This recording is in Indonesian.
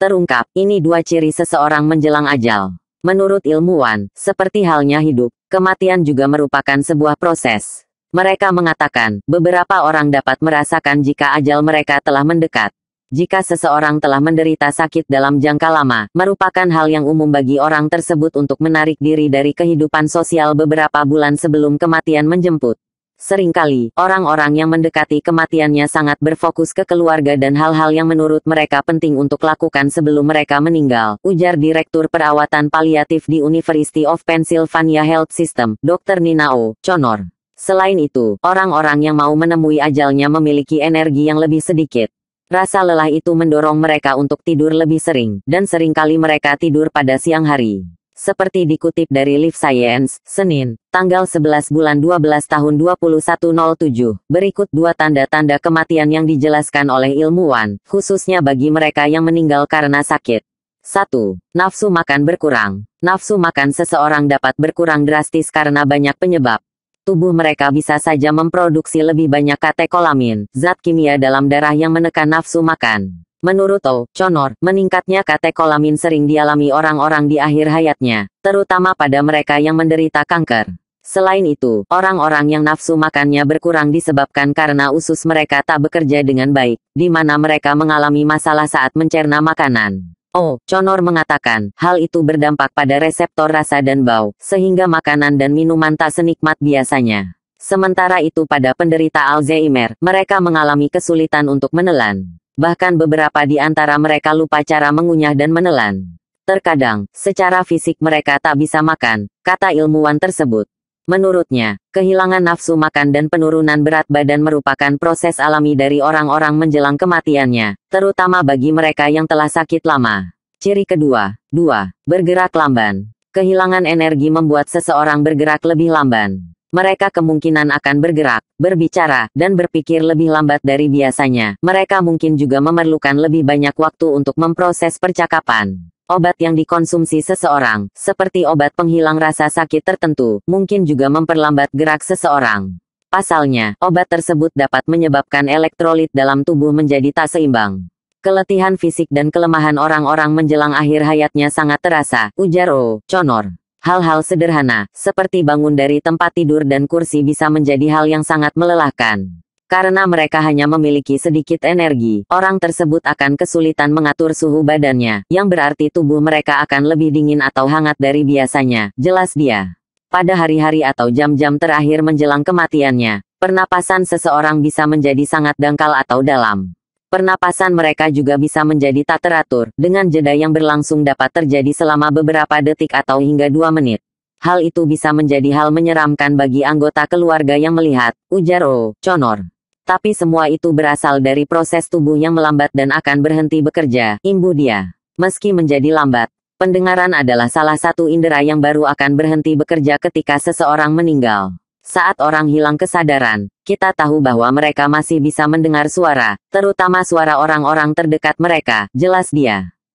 Terungkap, ini dua ciri seseorang menjelang ajal. Menurut ilmuwan, seperti halnya hidup, kematian juga merupakan sebuah proses. Mereka mengatakan, beberapa orang dapat merasakan jika ajal mereka telah mendekat. Jika seseorang telah menderita sakit dalam jangka lama, merupakan hal yang umum bagi orang tersebut untuk menarik diri dari kehidupan sosial beberapa bulan sebelum kematian menjemput. Seringkali, orang-orang yang mendekati kematiannya sangat berfokus ke keluarga dan hal-hal yang menurut mereka penting untuk lakukan sebelum mereka meninggal, ujar Direktur Perawatan Paliatif di University of Pennsylvania Health System, Dr. Ninao, Chonor. Selain itu, orang-orang yang mau menemui ajalnya memiliki energi yang lebih sedikit. Rasa lelah itu mendorong mereka untuk tidur lebih sering, dan seringkali mereka tidur pada siang hari seperti dikutip dari Live Science, Senin, tanggal 11 bulan 12 tahun 2107, berikut dua tanda-tanda kematian yang dijelaskan oleh ilmuwan, khususnya bagi mereka yang meninggal karena sakit. 1. Nafsu makan berkurang. Nafsu makan seseorang dapat berkurang drastis karena banyak penyebab. Tubuh mereka bisa saja memproduksi lebih banyak katekolamin, zat kimia dalam darah yang menekan nafsu makan. Menurut Tau, Conor, meningkatnya katekolamin sering dialami orang-orang di akhir hayatnya, terutama pada mereka yang menderita kanker. Selain itu, orang-orang yang nafsu makannya berkurang disebabkan karena usus mereka tak bekerja dengan baik, di mana mereka mengalami masalah saat mencerna makanan. Oh Conor mengatakan, hal itu berdampak pada reseptor rasa dan bau, sehingga makanan dan minuman tak senikmat biasanya. Sementara itu pada penderita Alzheimer, mereka mengalami kesulitan untuk menelan. Bahkan beberapa di antara mereka lupa cara mengunyah dan menelan. Terkadang, secara fisik mereka tak bisa makan, kata ilmuwan tersebut. Menurutnya, kehilangan nafsu makan dan penurunan berat badan merupakan proses alami dari orang-orang menjelang kematiannya, terutama bagi mereka yang telah sakit lama. Ciri kedua, dua, Bergerak lamban. Kehilangan energi membuat seseorang bergerak lebih lamban. Mereka kemungkinan akan bergerak, berbicara, dan berpikir lebih lambat dari biasanya. Mereka mungkin juga memerlukan lebih banyak waktu untuk memproses percakapan. Obat yang dikonsumsi seseorang, seperti obat penghilang rasa sakit tertentu, mungkin juga memperlambat gerak seseorang. Pasalnya, obat tersebut dapat menyebabkan elektrolit dalam tubuh menjadi tak seimbang. Keletihan fisik dan kelemahan orang-orang menjelang akhir hayatnya sangat terasa, ujar O. Conor. Hal-hal sederhana, seperti bangun dari tempat tidur dan kursi bisa menjadi hal yang sangat melelahkan. Karena mereka hanya memiliki sedikit energi, orang tersebut akan kesulitan mengatur suhu badannya, yang berarti tubuh mereka akan lebih dingin atau hangat dari biasanya, jelas dia. Pada hari-hari atau jam-jam terakhir menjelang kematiannya, pernapasan seseorang bisa menjadi sangat dangkal atau dalam. Pernapasan mereka juga bisa menjadi tak teratur, dengan jeda yang berlangsung dapat terjadi selama beberapa detik atau hingga dua menit. Hal itu bisa menjadi hal menyeramkan bagi anggota keluarga yang melihat, ujar O. Oh Conor. Tapi semua itu berasal dari proses tubuh yang melambat dan akan berhenti bekerja, imbu dia. Meski menjadi lambat, pendengaran adalah salah satu indera yang baru akan berhenti bekerja ketika seseorang meninggal. Saat orang hilang kesadaran, kita tahu bahwa mereka masih bisa mendengar suara, terutama suara orang-orang terdekat mereka, jelas dia.